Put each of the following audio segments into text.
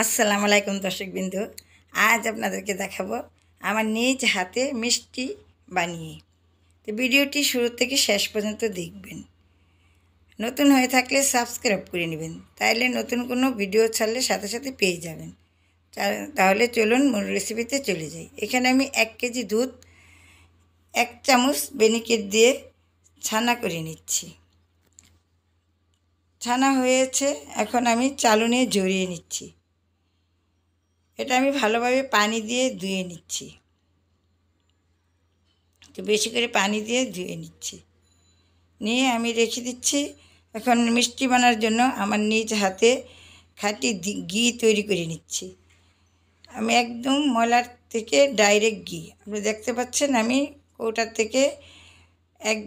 আসসালামু আলাইকুম বিন্দু আজ আপনাদেরকে দেখাবো আমার নিজ হাতে মিষ্টি বানিয়ে তো ভিডিওটি শুরু থেকে শেষ পর্যন্ত দেখবেন নতুন হয়ে থাকলে সাবস্ক্রাইব করে নেবেন তাইলে নতুন কোনো ভিডিও ছাড়লে সাথে সাথে পেয়ে যাবেন তাহলে চলুন মূল রেসিপিতে চলে যাই এখানে আমি এক কেজি দুধ এক চামচ বেনিকেট দিয়ে ছানা করে নিচ্ছি ছানা হয়েছে এখন আমি চালুনে জড়িয়ে নিচ্ছি এটা আমি ভালোভাবে পানি দিয়ে ধুয়ে নিচ্ছি তো বেশি করে পানি দিয়ে ধুয়ে নিচ্ছি নিয়ে আমি রেখে দিচ্ছি এখন মিষ্টি বানার জন্য আমার নিজ হাতে খাঁটি ঘি তৈরি করে নিচ্ছি আমি একদম ময়লার থেকে ডাইরেক্ট ঘি আপনি দেখতে পাচ্ছেন আমি কৌটার থেকে এক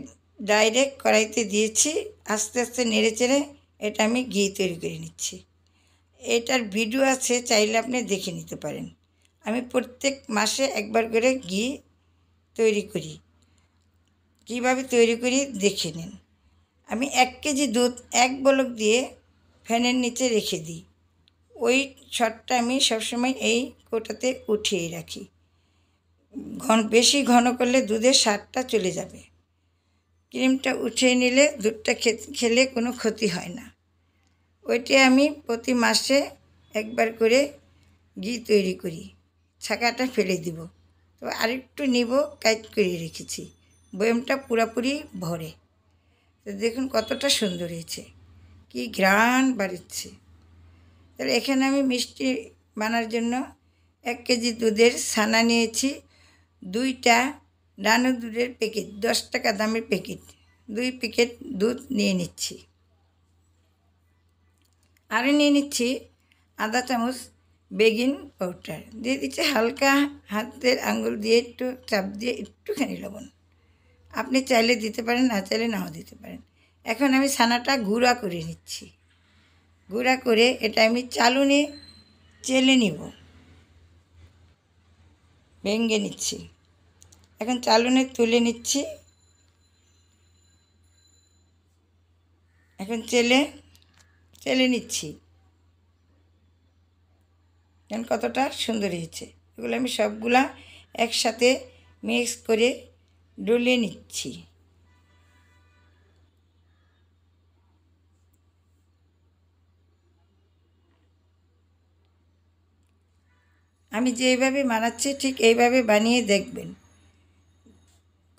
ডাইরেক্ট কড়াইতে দিয়েছি আস্তে আস্তে নেড়ে চেড়ে এটা আমি ঘি তৈরি করে নিচ্ছি এটার ভিডিও আছে চাইলে আপনি দেখে নিতে পারেন আমি প্রত্যেক মাসে একবার করে ঘি তৈরি করি কীভাবে তৈরি করি দেখে নিন আমি এক কেজি দুধ এক বলক দিয়ে ফ্যানের নিচে রেখে দিই ওই শটটা আমি সবসময় এই কোটাতে উঠিয়ে রাখি ঘন বেশি ঘন করলে দুধের স্বাদটা চলে যাবে ক্রিমটা উঠিয়ে নিলে দুধটা খেলে কোনো ক্ষতি হয় না ওইটি আমি প্রতি মাসে একবার করে ঘি তৈরি করি ছাকাটা ফেলে দিব তো আরেকটু নিব কাজ করে রেখেছি বয়ামটা পুরাপুরি ভরে তো দেখুন কতটা সুন্দর হয়েছে কি ঘ্রাণ বাড়িচ্ছে তাহলে এখানে আমি মিষ্টি বানার জন্য এক কেজি দুধের ছানা নিয়েছি দুইটা ডানো দুধের প্যাকেট দশ টাকা দামের প্যাকেট দুই প্যাকেট দুধ নিয়ে নিচ্ছি আরে নিয়ে নিচ্ছি আধা চামচ বেগিন পাউডার দিয়ে দিচ্ছি হালকা হাতের আঙুল দিয়ে একটু চাপ দিয়ে একটুখানি লবণ আপনি চাইলে দিতে পারেন না চাইলে নাও দিতে পারেন এখন আমি ছানাটা গুঁড়া করে নিচ্ছি গুঁড়া করে এটা আমি চালুনে চেলে নিব ভেঙে নিচ্ছি এখন চালুনে তুলে নিচ্ছি এখন চেলে ফেলে নিচ্ছি যেন কতটা সুন্দর হয়েছে এগুলো আমি সবগুলা একসাথে মিক্স করে ডলে নিচ্ছি আমি যেভাবে বানাচ্ছি ঠিক এইভাবে বানিয়ে দেখবেন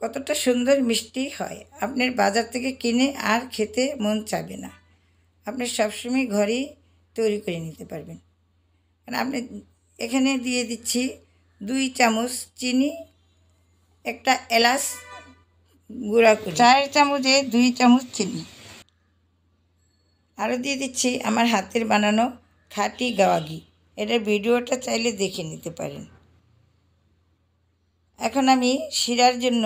কতটা সুন্দর মিষ্টি হয় আপনার বাজার থেকে কিনে আর খেতে মন চাবে না আপনি সবসময় ঘরেই তৈরি করে নিতে পারবেন কারণ মানে আপনি এখানে দিয়ে দিচ্ছি দুই চামচ চিনি একটা এলাচ গুঁড়া করে চার চামচে দুই চামচ চিনি আরও দিয়ে দিচ্ছি আমার হাতের বানানো খাটি গাওয়া ঘি এটার ভিডিওটা চাইলে দেখে নিতে পারেন এখন আমি শিরার জন্য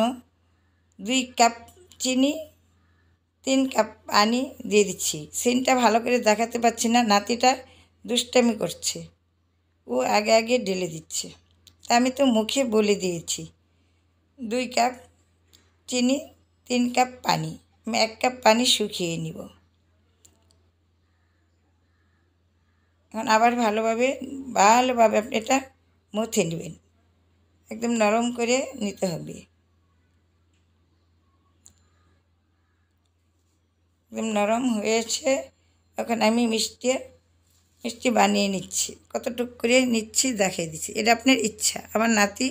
দুই কাপ চিনি তিন কাপ পানি দিয়ে দিচ্ছি সিনটা ভালো করে দেখাতে পাচ্ছি না নাতিটা দুষ্টামি করছে ও আগে আগে ঢেলে দিচ্ছে তা আমি তো মুখে বলে দিয়েছি দুই কাপ চিনি তিন কাপ পানি আমি এক কাপ পানি শুকিয়ে নিব এখন আবার ভালোভাবে ভালোভাবে আপনি এটা মথে নেবেন একদম নরম করে নিতে হবে একদম নরম হয়েছে এখন আমি মিষ্টি মিষ্টি বানিয়ে নিচ্ছি কতটুক করে নিচ্ছি দেখিয়ে দিচ্ছি এটা আপনার ইচ্ছা আমার নাতি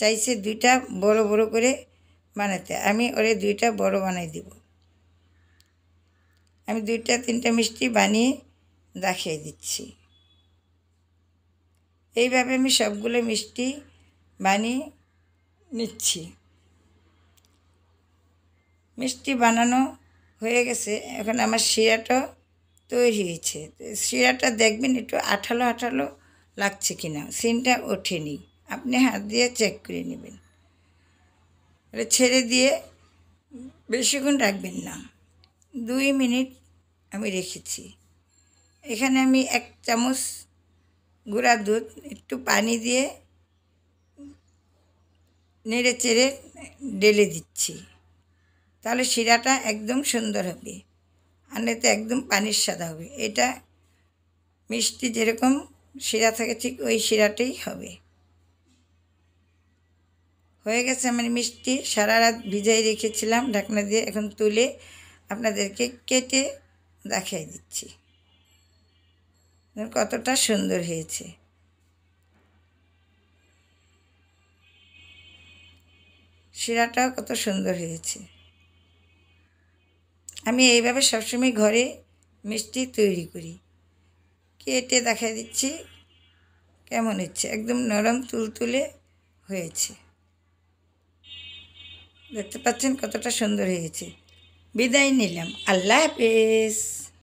চাইছে দুইটা বড় বড় করে বানাতে আমি ওরে দুইটা বড় বানাই দিব আমি দুইটা তিনটা মিষ্টি বানিয়ে দেখিয়ে দিচ্ছি এইভাবে আমি সবগুলো মিষ্টি বানিয়ে নিচ্ছি মিষ্টি বানানো হয়ে গেছে এখন আমার শিরাটা তৈরি হয়েছে শিরাটা দেখবেন একটু আঠালো আঠালো লাগছে কিনা সিনটা ওঠেনি আপনি হাত দিয়ে চেক করে নেবেন এটা ছেড়ে দিয়ে বেশিক্ষণ রাখবেন না দুই মিনিট আমি রেখেছি এখানে আমি এক চামচ গুঁড়া দুধ একটু পানি দিয়ে নেড়ে চেড়ে ডেলে দিচ্ছি তাহলে শিরাটা একদম সুন্দর হবে আর তো একদম পানির সাদা হবে এটা মিষ্টি যেরকম শিরা থাকে ঠিক ওই শিরাটাই হবে হয়ে গেছে আমার মিষ্টি সারা রাত ভিজাই রেখেছিলাম ঢাকনা দিয়ে এখন তুলে আপনাদেরকে কেটে দেখাই দিচ্ছি কতটা সুন্দর হয়েছে শিরাটাও কত সুন্দর হয়েছে আমি এইভাবে সবসময় ঘরে মিষ্টি তৈরি করি কেটে দেখা দিচ্ছি কেমন হচ্ছে একদম নরম তুলতুলে হয়েছে দেখতে পাচ্ছেন কতটা সুন্দর হয়েছে বিদায় নিলাম আল্লাহ হাফেজ